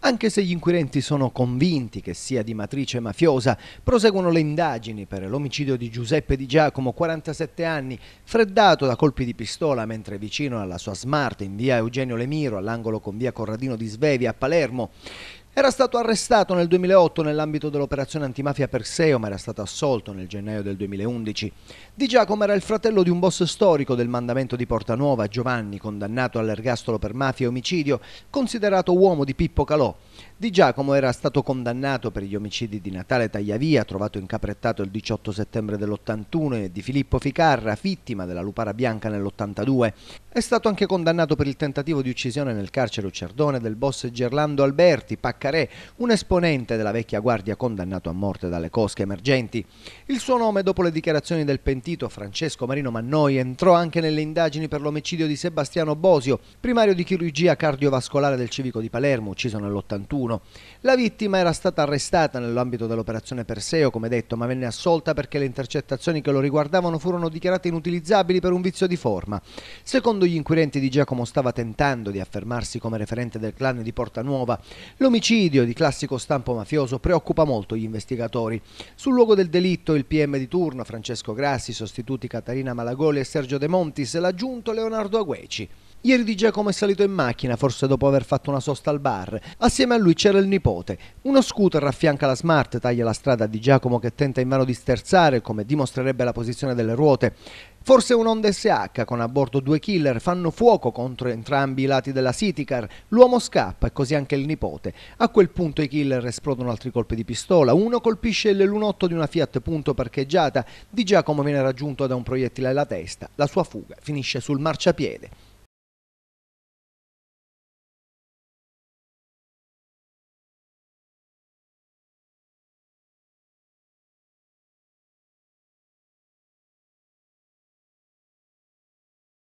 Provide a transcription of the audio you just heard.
Anche se gli inquirenti sono convinti che sia di matrice mafiosa, proseguono le indagini per l'omicidio di Giuseppe Di Giacomo, 47 anni, freddato da colpi di pistola mentre vicino alla sua smart in via Eugenio Lemiro, all'angolo con via Corradino di Svevia a Palermo. Era stato arrestato nel 2008 nell'ambito dell'operazione antimafia Perseo, ma era stato assolto nel gennaio del 2011. Di Giacomo era il fratello di un boss storico del mandamento di Porta Nuova, Giovanni, condannato all'ergastolo per mafia e omicidio, considerato uomo di Pippo Calò. Di Giacomo era stato condannato per gli omicidi di Natale Tagliavia, trovato incaprettato il 18 settembre dell'81, e di Filippo Ficarra, vittima della lupara bianca nell'82. È stato anche condannato per il tentativo di uccisione nel carcere Uccerdone del boss Gerlando Alberti, Paccarè, un esponente della vecchia guardia condannato a morte dalle cosche emergenti. Il suo nome, dopo le dichiarazioni del pentito Francesco Marino Mannoi, entrò anche nelle indagini per l'omicidio di Sebastiano Bosio, primario di chirurgia cardiovascolare del civico di Palermo, ucciso nell'81 2021. La vittima era stata arrestata nell'ambito dell'operazione Perseo, come detto, ma venne assolta perché le intercettazioni che lo riguardavano furono dichiarate inutilizzabili per un vizio di forma. Secondo gli inquirenti di Giacomo stava tentando di affermarsi come referente del clan di Porta Nuova. L'omicidio di classico stampo mafioso preoccupa molto gli investigatori. Sul luogo del delitto il PM di turno Francesco Grassi, sostituti Catarina Malagoli e Sergio De Montis, l'aggiunto Leonardo Agueci. Ieri Di Giacomo è salito in macchina, forse dopo aver fatto una sosta al bar. Assieme a lui c'era il nipote. Uno scooter affianca la Smart, taglia la strada a Di Giacomo che tenta in invano di sterzare, come dimostrerebbe la posizione delle ruote. Forse un Honda SH con a bordo due killer fanno fuoco contro entrambi i lati della Citycar. L'uomo scappa e così anche il nipote. A quel punto i killer esplodono altri colpi di pistola. Uno colpisce il lunotto di una Fiat Punto parcheggiata. Di Giacomo viene raggiunto da un proiettile alla testa. La sua fuga finisce sul marciapiede.